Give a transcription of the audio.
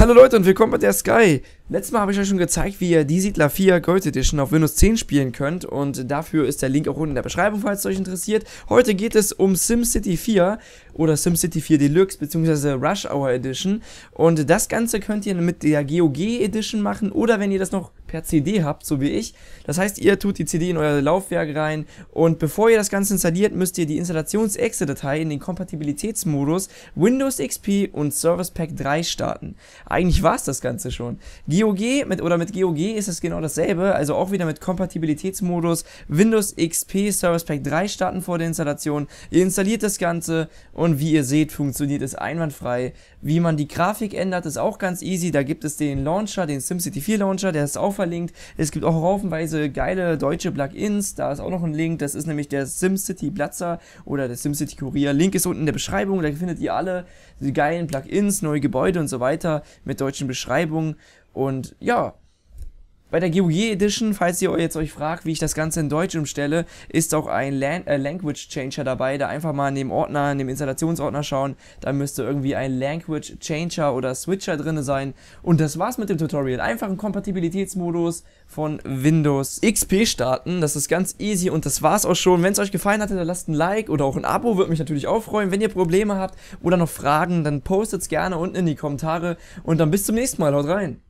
Hallo Leute und willkommen bei der Sky. Letztes Mal habe ich euch schon gezeigt, wie ihr die Siedler 4 Gold Edition auf Windows 10 spielen könnt und dafür ist der Link auch unten in der Beschreibung, falls es euch interessiert. Heute geht es um SimCity 4 oder SimCity 4 Deluxe bzw. Rush Hour Edition und das Ganze könnt ihr mit der GOG Edition machen oder wenn ihr das noch per CD habt, so wie ich. Das heißt, ihr tut die CD in euer Laufwerk rein und bevor ihr das Ganze installiert, müsst ihr die Installations-Exe-Datei in den Kompatibilitätsmodus Windows XP und Service Pack 3 starten. Eigentlich war es das Ganze schon. GOG mit, oder mit GOG ist es genau dasselbe, also auch wieder mit Kompatibilitätsmodus Windows XP Service Pack 3 starten vor der Installation. Ihr installiert das Ganze und wie ihr seht, funktioniert es einwandfrei. Wie man die Grafik ändert, ist auch ganz easy. Da gibt es den Launcher, den SimCity 4 Launcher, der ist auch verlinkt. Es gibt auch raufenweise geile deutsche Plugins. Da ist auch noch ein Link. Das ist nämlich der SimCity Platzer oder der SimCity Kurier. Link ist unten in der Beschreibung. Da findet ihr alle die geilen Plugins, neue Gebäude und so weiter mit deutschen Beschreibungen. Und ja, bei der GOG Edition, falls ihr euch jetzt euch fragt, wie ich das Ganze in Deutsch umstelle, ist auch ein Lan äh, Language Changer dabei. Da einfach mal in dem Ordner, in dem Installationsordner schauen. Da müsste irgendwie ein Language Changer oder Switcher drin sein. Und das war's mit dem Tutorial. Einfach einen Kompatibilitätsmodus von Windows XP starten. Das ist ganz easy und das war's auch schon. Wenn es euch gefallen hat, dann lasst ein Like oder auch ein Abo. Würde mich natürlich auch freuen. Wenn ihr Probleme habt oder noch Fragen, dann postet's gerne unten in die Kommentare. Und dann bis zum nächsten Mal. Haut rein.